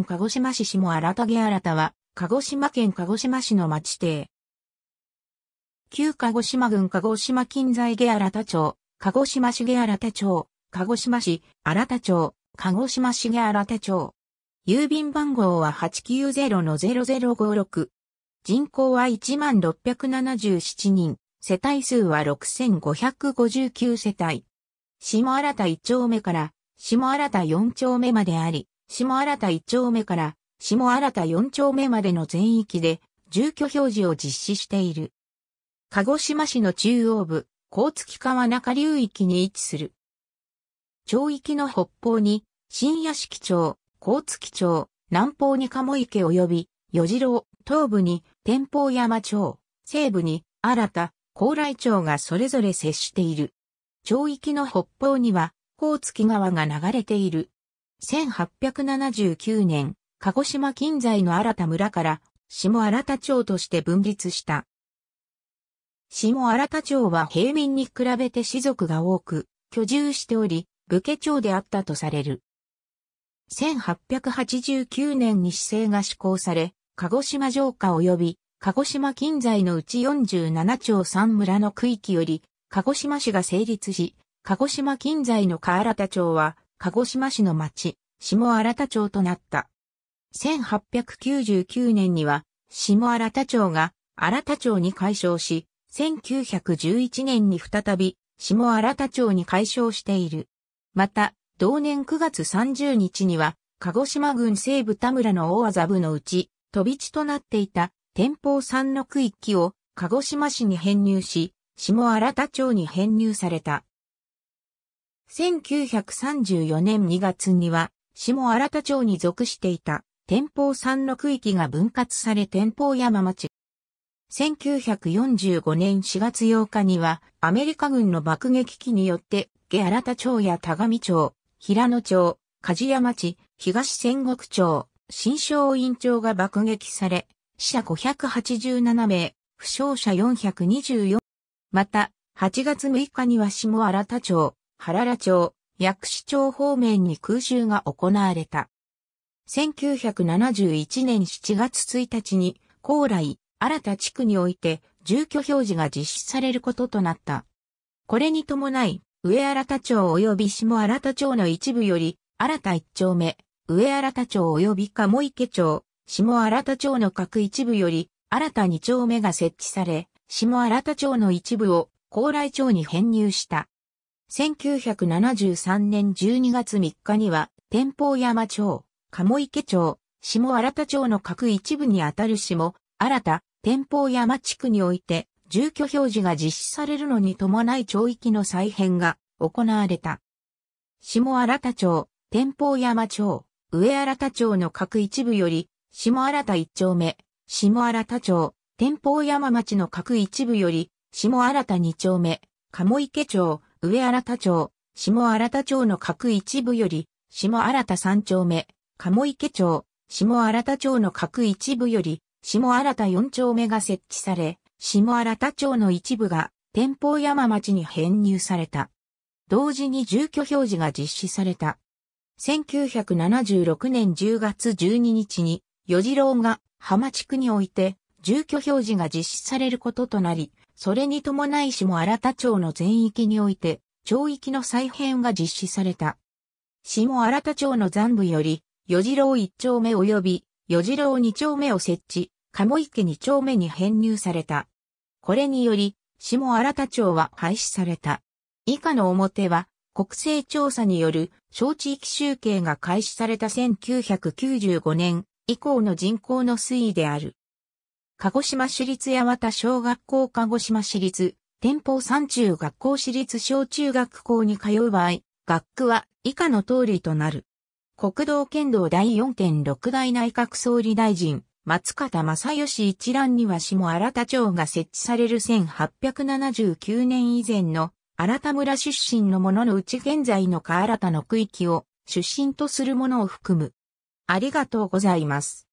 鹿児島市下新毛新は、鹿児島県鹿児島市の町邸。旧鹿児島郡鹿児島近在下新町、鹿児島市下新町、鹿児島市新町、鹿児島市下新町。郵便番号は890-0056。人口は1677人、世帯数は6559世帯。下新一丁目から下新四丁目まであり、下新た1丁目から下新た4丁目までの全域で住居表示を実施している。鹿児島市の中央部、甲月川中流域に位置する。町域の北方に、新屋敷町、甲月町、南方に鴨池及び、与次郎、東部に天保山町、西部に新た、高麗町がそれぞれ接している。町域の北方には、甲月川が流れている。1879年、鹿児島近在の新田村から下新田町として分立した。下新田町は平民に比べて士族が多く居住しており、武家町であったとされる。1889年に市政が施行され、鹿児島城下及び鹿児島近在のうち47町3村の区域より、鹿児島市が成立し、鹿児島近在の河原田町は、鹿児島市の町、下新田町となった。1899年には、下新田町が新田町に改称し、1911年に再び下新田町に改称している。また、同年9月30日には、鹿児島郡西部田村の大麻部のうち、飛び地となっていた天保山の区域を鹿児島市に編入し、下新田町に編入された。1934年2月には、下新田町に属していた天保山の区域が分割され天保山町。1945年4月8日にはアメリカ軍の爆撃機によって下新田町や田上町、平野町、梶山町、東仙石町、新松院町が爆撃され、死者587名、負傷者424。また、8月6日には下新田町、原良町、薬師町方面に空襲が行われた。1971年7月1日に、高麗、新た地区において、住居表示が実施されることとなった。これに伴い、上新田町及び下新田町の一部より、新田一丁目、上新田町及び鴨池町、下新田町の各一部より、新た二丁目が設置され、下新田町の一部を高麗町に編入した。1973年12月3日には、天保山町、鴨池町、下新田町の各一部にあたる下、新田、天保山地区において、住居表示が実施されるのに伴い町域の再編が行われた。下新田町、天保山町、上新田町の各一部より、下新田一丁目、下新田町、天保山町の各一部より、下新田二丁目、鴨池町、上新田町、下新田町の各一部より、下新田三丁目、鴨池町、下新田町の各一部より、下新田四丁目が設置され、下新田町の一部が、天保山町に編入された。同時に住居表示が実施された。1976年10月12日に、与次郎が浜地区において住居表示が実施されることとなり、それに伴い下新田町の全域において、町域の再編が実施された。下新田町の残部より、四次郎一丁目及び、四次郎二丁目を設置、鴨池二丁目に編入された。これにより、下新田町は廃止された。以下の表は、国勢調査による小地域集計が開始された1995年以降の人口の推移である。鹿児島市立八幡小学校鹿児島市立、天保山中学校市立小中学校に通う場合、学区は以下の通りとなる。国道県道第4県6大内閣総理大臣、松方正義一覧には下新田町が設置される1879年以前の新田村出身の者のうち現在のか新田の区域を出身とする者を含む。ありがとうございます。